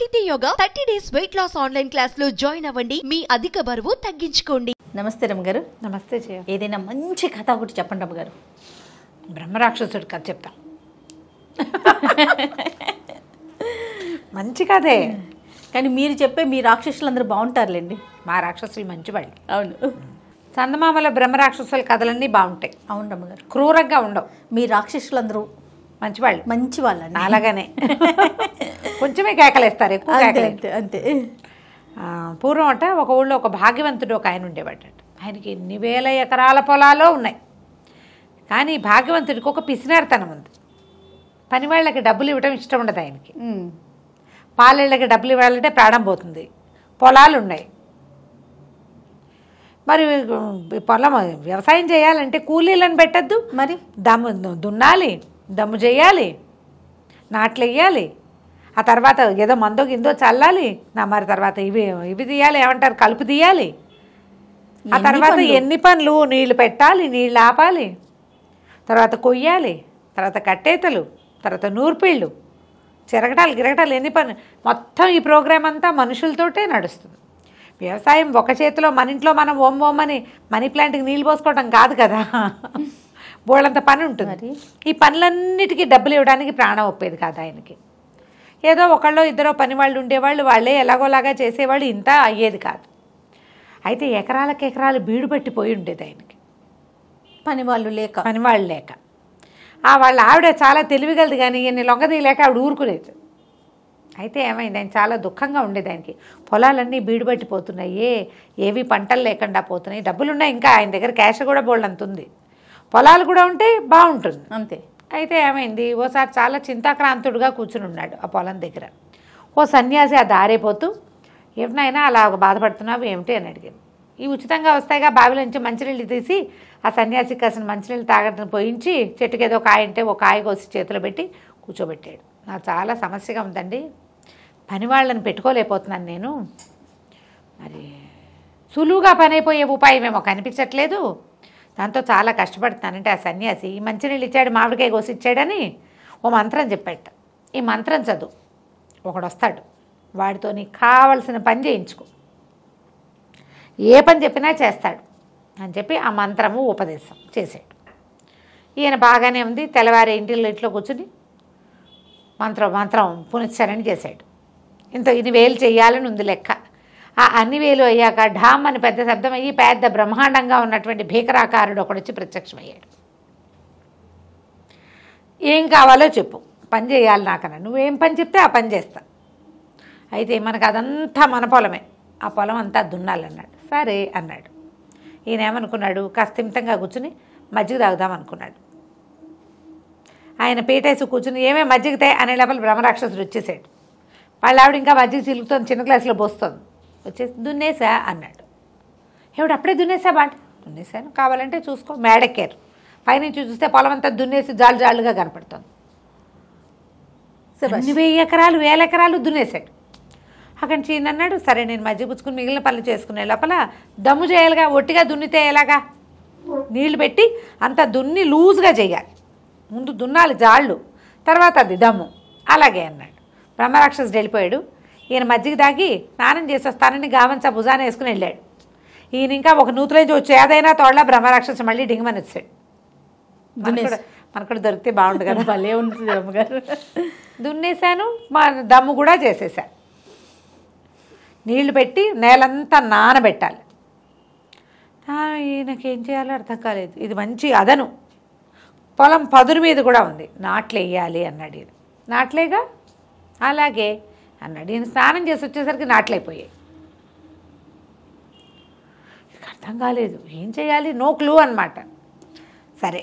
సాహితీ Yoga thirty days weight loss online class లో join అవ్వండి మీ అధిక బరువు తగ్గించుకోండి నమస్తే రమ్మ గారు నమస్తే జయ ఏదైనా మంచి కథ ఒకటి చెప్పండి రమ్మ గారు బ్రహ్మరాక్షసుడు కథ చెప్తాం మంచి కథే కానీ మీరు చెప్పే మీ రాక్షసులందరూ బాగుంటారులేండి మా రాక్షసులు మంచివాళ్ళు అవును చందమామల బ్రహ్మరాక్షసుల కథలన్నీ బాగుంటాయి అవును రమ్మగారు గారు క్రూరంగా ఉండవు మీ రాక్షసులందరూ మంచివాళ్ళు మంచి వాళ్ళు అలాగనే కొంచెమే కేకలేస్తారు ఎక్కువ కేకలు అంతే పూర్వం అట ఒక ఊళ్ళో ఒక భాగ్యవంతుడు ఒక ఆయన ఉండేవాడట ఆయనకి ఎన్ని వేల ఎకరాల పొలాలు ఉన్నాయి కానీ భాగ్యవంతుడికి ఒక పిసినారితనం ఉంది పని వాళ్ళకి డబ్బులు ఇవ్వడం ఇష్టం ఉండదు ఆయనకి పాలేళ్ళకి డబ్బులు ఇవ్వాలంటే ప్రాణం పోతుంది పొలాలు ఉన్నాయి మరి పొలం వ్యవసాయం చేయాలంటే కూలీలను పెట్టద్దు మరి దమ్ము దున్నాలి దమ్ము చేయాలి నాట్లు వేయాలి ఆ తర్వాత ఏదో మందో గిందో చల్లాలి నా మరి తర్వాత ఇవి ఇవి తీయాలి ఏమంటారు కలుపు తీయాలి ఆ తర్వాత ఎన్ని పనులు నీళ్ళు పెట్టాలి నీళ్ళు ఆపాలి తర్వాత కొయ్యాలి తర్వాత కట్టేతలు తర్వాత నూర్పిళ్ళు చిరగటాలు గిరగటాలు ఎన్ని పని మొత్తం ఈ ప్రోగ్రాం అంతా మనుషులతోటే నడుస్తుంది వ్యవసాయం ఒక చేతిలో మన ఇంట్లో మనం ఓం ఓమని మనీ ప్లాంట్కి నీళ్ళు పోసుకోవడం కాదు కదా బోళ్ళంత పని ఉంటుంది ఈ పనులన్నిటికీ డబ్బులు ఇవ్వడానికి ప్రాణం ఒప్పేది కాదు ఆయనకి ఏదో ఒకళ్ళో ఇద్దరో పని వాళ్ళు ఉండేవాళ్ళు వాళ్ళే ఎలాగోలాగా చేసేవాళ్ళు ఇంత అయ్యేది కాదు అయితే ఎకరాలకు ఎకరాలు బీడు పట్టిపోయి ఉండేది ఆయనకి పని వాళ్ళు లేక పని వాళ్ళు లేక ఆ వాళ్ళ ఆవిడ చాలా తెలివిగలదు కానీ ఈయన్ని లొంగదీయలేక ఆవిడ ఊరుకునేది అయితే ఏమైంది ఆయన చాలా దుఃఖంగా ఉండేది ఆయనకి పొలాలన్నీ పట్టిపోతున్నాయి ఏవి పంటలు లేకుండా పోతున్నాయి డబ్బులున్నాయి ఇంకా ఆయన దగ్గర క్యాష్ కూడా బోల్డ్ అంత ఉంది పొలాలు కూడా ఉంటే బాగుంటుంది అంతే అయితే ఏమైంది ఓసారి చాలా చింతాక్రాంతుడుగా కూర్చుని ఉన్నాడు ఆ పొలం దగ్గర ఓ సన్యాసి ఆ దారైపోతూ ఏమినైనా అలా బాధపడుతున్నావు ఏమిటి అని అడిగాను ఈ ఉచితంగా వస్తాయిగా బావిలో నుంచి మంచినీళ్ళు తీసి ఆ సన్యాసి కాసిన మంచినీళ్ళు తాగడం పోయించి చెట్టుకి ఏదో కాయ అంటే ఒక కాయ కోసి చేతిలో పెట్టి కూర్చోబెట్టాడు నాకు చాలా సమస్యగా ఉందండి పని వాళ్ళని పెట్టుకోలేకపోతున్నాను నేను మరి సులువుగా పని అయిపోయే ఉపాయం ఏమో కనిపించట్లేదు దాంతో చాలా కష్టపడుతున్నానంటే ఆ సన్యాసి ఈ మంచినీళ్ళు ఇచ్చాడు మామిడికాయ కోసి ఇచ్చాడని ఓ మంత్రం చెప్పాట ఈ మంత్రం చదువు ఒకడు వస్తాడు వాడితో నీకు కావలసిన పని చేయించుకో ఏ పని చెప్పినా చేస్తాడు అని చెప్పి ఆ మంత్రము ఉపదేశం చేశాడు ఈయన బాగానే ఉంది తెల్లవారి ఇంటిలో ఇంట్లో కూర్చుని మంత్రం మంత్రం పునశ్చరణ చేశాడు ఇంత ఇది వేలు చేయాలని ఉంది లెక్క ఆ అన్ని వేలు అయ్యాక ఢామ్ అని పెద్ద శబ్దం అయ్యి పెద్ద బ్రహ్మాండంగా ఉన్నటువంటి భీకరాకారుడు ఒకడొచ్చి ప్రత్యక్షమయ్యాడు ఏం కావాలో చెప్పు పని చేయాలి నాకన్నా నువ్వేం పని చెప్తే ఆ పని చేస్తా అయితే మనకు అదంతా మన పొలమే ఆ పొలం అంతా దున్నాలన్నాడు సరే అన్నాడు ఈయనేమనుకున్నాడు కస్తిమితంగా కూర్చుని మజ్జిగ తాగుదాం అనుకున్నాడు ఆయన పీటేసి కూర్చుని ఏమే మజ్జిగితే అనే లోపల బ్రహ్మరాక్షసుడు వచ్చేసాడు వాళ్ళ ఆవిడ ఇంకా మజ్జిగ చిలుగుతుంది చిన్న క్లాసులో పోస్తుంది వచ్చేసి దున్నేసా అన్నాడు ఎవడు అప్పుడే దున్నేసా బాట దున్నేసాను కావాలంటే చూసుకో మేడకేరు పైనుంచి చూస్తే పొలం అంతా దున్నేసి జాలు జాలుగా కనపడుతుంది వెయ్యి ఎకరాలు వేల ఎకరాలు దున్నేశాడు అక్కడి నుంచి అన్నాడు సరే నేను మధ్య పుచ్చుకుని మిగిలిన పనులు చేసుకునే లోపల దమ్ము చేయాలిగా ఒట్టిగా దున్నితే ఎలాగా నీళ్లు పెట్టి అంత దున్ని లూజ్గా చేయాలి ముందు దున్నాలి జాళ్ళు తర్వాత అది దమ్ము అలాగే అన్నాడు బ్రహ్మరాక్షసుడు వెళ్ళిపోయాడు ఈయన మజ్జిగ దాగి స్నానం చేసేస్తానని గావంచ భుజాన వేసుకుని వెళ్ళాడు ఈయన ఇంకా ఒక నూతులేంచి వచ్చి ఏదైనా తోడలా బ్రహ్మరాక్షసు మళ్ళీ డింగమని వచ్చాడు మనకు కూడా దొరికితే బాగుంటుంది కదా భలే ఉంటుంది అమ్మగారు దున్నేశాను మా దమ్ము కూడా చేసేసా నీళ్లు పెట్టి నేలంతా నానబెట్టాలి ఈయనకేం చేయాలో అర్థం కాలేదు ఇది మంచి అదను పొలం పదురు మీద కూడా ఉంది నాట్లు వేయాలి అన్నాడు ఇది నాట్లేగా అలాగే అన్నాడు ఈయన స్నానం చేసి వచ్చేసరికి నాట్లయిపోయాయి అర్థం కాలేదు ఏం చేయాలి నో క్లూ అనమాట సరే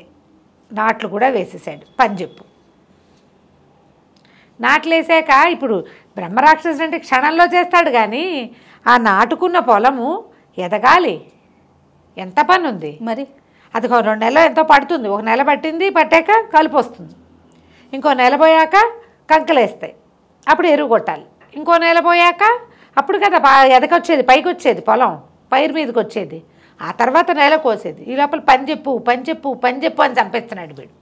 నాట్లు కూడా వేసేసాడు పని చెప్పు నాట్లు వేసాక ఇప్పుడు బ్రహ్మరాక్షసుడు అంటే క్షణంలో చేస్తాడు కానీ ఆ నాటుకున్న పొలము ఎదగాలి ఎంత పని ఉంది మరి అది రెండు నెలలు ఎంతో పడుతుంది ఒక నెల పట్టింది పట్టాక కలుపు వస్తుంది ఇంకో నెల పోయాక కంకలేస్తాయి అప్పుడు ఎరువు కొట్టాలి ఇంకో నెల పోయాక అప్పుడు కదా బా ఎదకొచ్చేది పైకి వచ్చేది పొలం పైరు మీదకి వచ్చేది ఆ తర్వాత నెల కోసేది ఈ లోపల పని చెప్పు పని చెప్పు పని చెప్పు అని చంపేస్తున్నాడు వీడు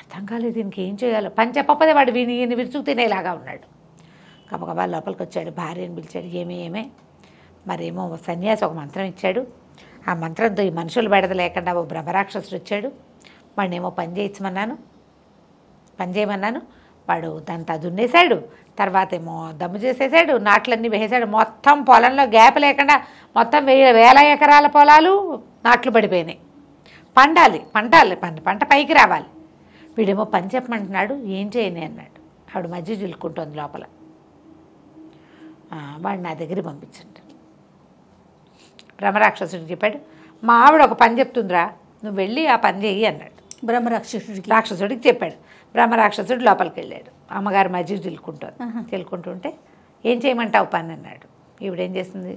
అర్థం కాలేదు దీనికి ఏం చేయాలో పని చెప్పకపోతే వాడు విని ఈయన విరుచుకు తినేలాగా ఉన్నాడు గబగబా లోపలికి వచ్చాడు భార్యను పిలిచాడు ఏమే ఏమే మరేమో సన్యాసి ఒక మంత్రం ఇచ్చాడు ఆ మంత్రంతో ఈ మనుషులు బెడద లేకుండా ఓ బ్రహ్మరాక్షసుడు వచ్చాడు వాడినేమో పని చేయించమన్నాను పని చేయమన్నాను వాడు దంతా దున్నేశాడు తర్వాత ఏమో దమ్ము చేసేసాడు నాట్లన్నీ వేసేసాడు మొత్తం పొలంలో గ్యాప్ లేకుండా మొత్తం వేల ఎకరాల పొలాలు నాట్లు పడిపోయినాయి పండాలి పంటాలి పంట పంట పైకి రావాలి వీడేమో పని చెప్పమంటున్నాడు ఏం చేయని అన్నాడు ఆవిడ మధ్య చిలుకుంటుంది లోపల వాడు నా దగ్గర పంపించండి బ్రహ్మరాక్షసుడు చెప్పాడు మా ఆవిడ ఒక పని చెప్తుందిరా నువ్వు వెళ్ళి ఆ పని చెయ్యి అన్నాడు బ్రహ్మరాక్షసుడికి రాక్షసుడికి చెప్పాడు బ్రహ్మరాక్షసుడు లోపలికి వెళ్ళాడు అమ్మగారు మధ్య తెలుకుంటుంది తెలుకుంటుంటే ఏం చేయమంటావు పని అన్నాడు ఈవిడేం చేసింది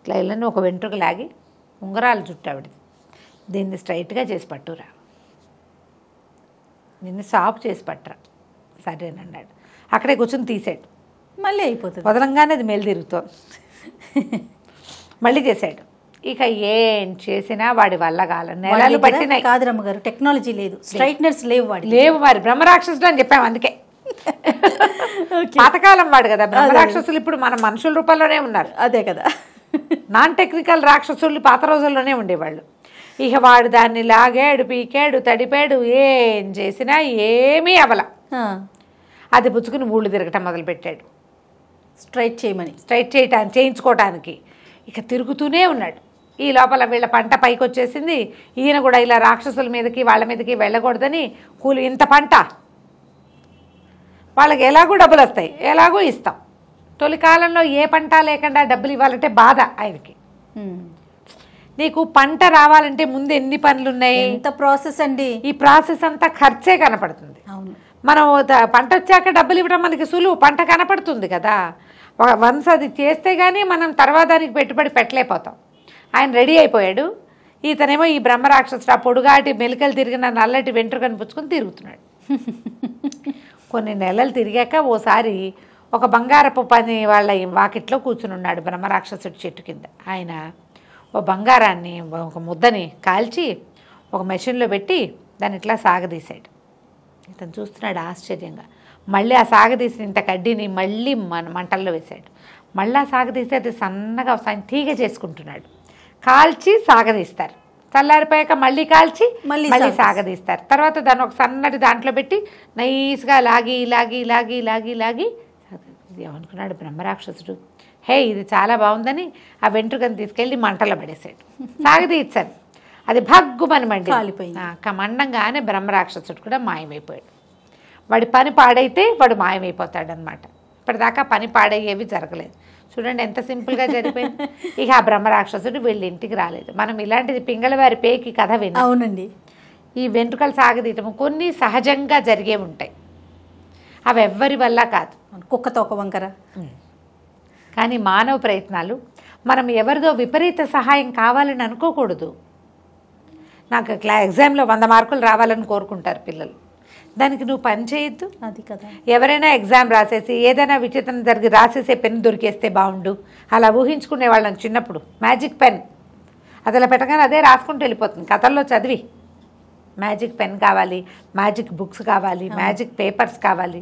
ఇట్లా వెళ్ళని ఒక వెంట్రుక లాగి ఉంగరాలు చుట్టూ ఆవిడది దీన్ని స్ట్రైట్గా చేసి పట్టురా నిన్ను సాప్ చేసి పట్టరా సరేనన్నాడు అక్కడే కూర్చొని తీసాడు మళ్ళీ అయిపోతుంది వదలంగానే అది మేలు తిరుగుతాం మళ్ళీ చేశాడు ఇక ఏం చేసినా వాడి వల్ల కాల నెలలు పట్టినాయి కాదురమ్మ గారు టెక్నాలజీ లేదు స్ట్రైట్నర్స్ లేవు వాడు లేవు మరి బ్రహ్మరాక్షసుడు అని చెప్పాము అందుకే పాతకాలం వాడు కదా బ్రహ్మరాక్షసులు ఇప్పుడు మన మనుషుల రూపంలోనే ఉన్నారు అదే కదా నాన్ టెక్నికల్ రాక్షసులు పాత రోజుల్లోనే ఉండేవాళ్ళు ఇక వాడు దాన్ని లాగాడు పీకాడు తడిపాడు ఏం చేసినా ఏమీ అవల అది పుచ్చుకుని ఊళ్ళు తిరగటం మొదలుపెట్టాడు స్ట్రైట్ చేయమని స్ట్రైట్ చేయటానికి చేయించుకోవటానికి ఇక తిరుగుతూనే ఉన్నాడు ఈ లోపల వీళ్ళ పంట పైకి వచ్చేసింది ఈయన కూడా ఇలా రాక్షసుల మీదకి వాళ్ళ మీదకి వెళ్ళకూడదని కూలి ఇంత పంట వాళ్ళకి ఎలాగో డబ్బులు వస్తాయి ఎలాగో ఇస్తాం తొలి కాలంలో ఏ పంట లేకుండా డబ్బులు ఇవ్వాలంటే బాధ ఆయనకి నీకు పంట రావాలంటే ముందు ఎన్ని పనులు ఉన్నాయి ఎంత ప్రాసెస్ అండి ఈ ప్రాసెస్ అంతా ఖర్చే కనపడుతుంది మనం పంట వచ్చాక డబ్బులు ఇవ్వడం మనకి సులువు పంట కనపడుతుంది కదా వన్స్ అది చేస్తే కానీ మనం తర్వాత దానికి పెట్టుబడి పెట్టలేకపోతాం ఆయన రెడీ అయిపోయాడు ఇతనేమో ఈ బ్రహ్మరాక్షసుడు ఆ పొడుగాటి మెలికలు తిరిగిన నల్లటి వెంట్రు కనిపించుకుని తిరుగుతున్నాడు కొన్ని నెలలు తిరిగాక ఓసారి ఒక బంగారపు పని వాళ్ళ వాకిట్లో కూర్చుని ఉన్నాడు బ్రహ్మరాక్షసుడి చెట్టు కింద ఆయన ఓ బంగారాన్ని ఒక ముద్దని కాల్చి ఒక మెషిన్లో పెట్టి దాన్ని ఇట్లా సాగదీశాడు ఇతను చూస్తున్నాడు ఆశ్చర్యంగా మళ్ళీ ఆ సాగదీసిన ఇంత కడ్డీని మళ్ళీ మన మంటల్లో వేశాడు మళ్ళీ ఆ సాగదీసి అది సన్నగా తీగ చేసుకుంటున్నాడు కాల్చి సాగదీస్తారు చల్లారిపోయాక మళ్ళీ కాల్చి మళ్ళీ సాగదీస్తారు తర్వాత దాన్ని ఒక సన్నటి దాంట్లో పెట్టి నైస్గా లాగి లాగి లాగి లాగి లాగి ఏమనుకున్నాడు బ్రహ్మరాక్షసుడు హే ఇది చాలా బాగుందని ఆ వెంట్రుకను తీసుకెళ్ళి మంటలో పడేసాడు సాగదీచ్చాను అది భగ్గుమని మండి మండంగానే బ్రహ్మరాక్షసుడు కూడా మాయమైపోయాడు వాడి పని పాడైతే వాడు అనమాట ఇప్పటిదాకా పని పాడయ్యేవి జరగలేదు చూడండి ఎంత సింపుల్గా జరిపోయింది ఇక ఆ బ్రహ్మ రాక్షసుడు వీళ్ళ ఇంటికి రాలేదు మనం ఇలాంటిది పింగళవారి పేకి కథ విన్నాం అవునండి ఈ వెంట్రుకలు సాగదీయటము కొన్ని సహజంగా జరిగే ఉంటాయి అవి ఎవ్వరి వల్ల కాదు కుక్కతో ఒక వంకర కానీ మానవ ప్రయత్నాలు మనం ఎవరిదో విపరీత సహాయం కావాలని అనుకోకూడదు నాకు క్లా ఎగ్జామ్లో వంద మార్కులు రావాలని కోరుకుంటారు పిల్లలు దానికి నువ్వు పని చేయొద్దు అది కదా ఎవరైనా ఎగ్జామ్ రాసేసి ఏదైనా విచిత్రం జరిగి రాసేసే పెన్ దొరికేస్తే బాగుండు అలా ఊహించుకునే వాళ్ళని చిన్నప్పుడు మ్యాజిక్ పెన్ అది అలా పెట్టగానే అదే రాసుకుంటూ వెళ్ళిపోతుంది కథల్లో చదివి మ్యాజిక్ పెన్ కావాలి మ్యాజిక్ బుక్స్ కావాలి మ్యాజిక్ పేపర్స్ కావాలి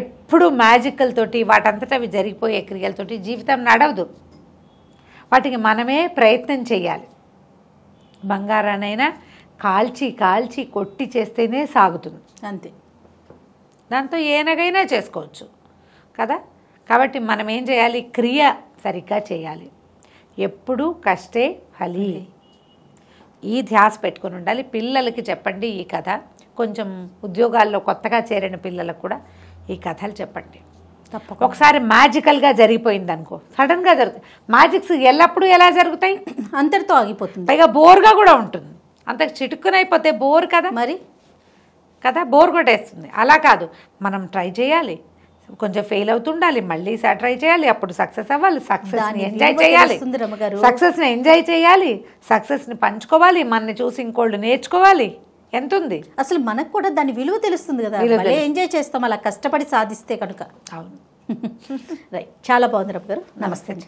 ఎప్పుడు మ్యాజికల్ తోటి వాటంతటా అవి జరిగిపోయే క్రియలతోటి జీవితం నడవదు వాటికి మనమే ప్రయత్నం చేయాలి బంగారానైనా కాల్చి కాల్చి కొట్టి చేస్తేనే సాగుతుంది అంతే దాంతో ఏనగైనా చేసుకోవచ్చు కదా కాబట్టి మనం ఏం చేయాలి క్రియ సరిగ్గా చేయాలి ఎప్పుడూ కష్టే హలి ఈ ధ్యాస పెట్టుకుని ఉండాలి పిల్లలకి చెప్పండి ఈ కథ కొంచెం ఉద్యోగాల్లో కొత్తగా చేరిన పిల్లలకు కూడా ఈ కథలు చెప్పండి తప్పక ఒకసారి మ్యాజికల్గా జరిగిపోయింది అనుకో సడన్గా జరుగుతుంది మ్యాజిక్స్ ఎల్లప్పుడూ ఎలా జరుగుతాయి అంతటితో ఆగిపోతుంది పైగా బోర్గా కూడా ఉంటుంది అంత చిటుక్కునైపోతే బోర్ కదా మరి కదా బోర్ కొట్టేస్తుంది అలా కాదు మనం ట్రై చేయాలి కొంచెం ఫెయిల్ అవుతుండాలి మళ్ళీ ట్రై చేయాలి అప్పుడు సక్సెస్ అవ్వాలి సక్సెస్ని ఎంజాయ్ చేయాలి సక్సెస్ని ఎంజాయ్ చేయాలి సక్సెస్ని పంచుకోవాలి మనని చూసి ఇంకోళ్ళు నేర్చుకోవాలి ఎంత ఉంది అసలు మనకు కూడా దాని విలువ తెలుస్తుంది కదా ఎంజాయ్ చేస్తాం అలా కష్టపడి సాధిస్తే కనుక అవును రైట్ చాలా బాగుంది రమ్మ గారు నమస్తే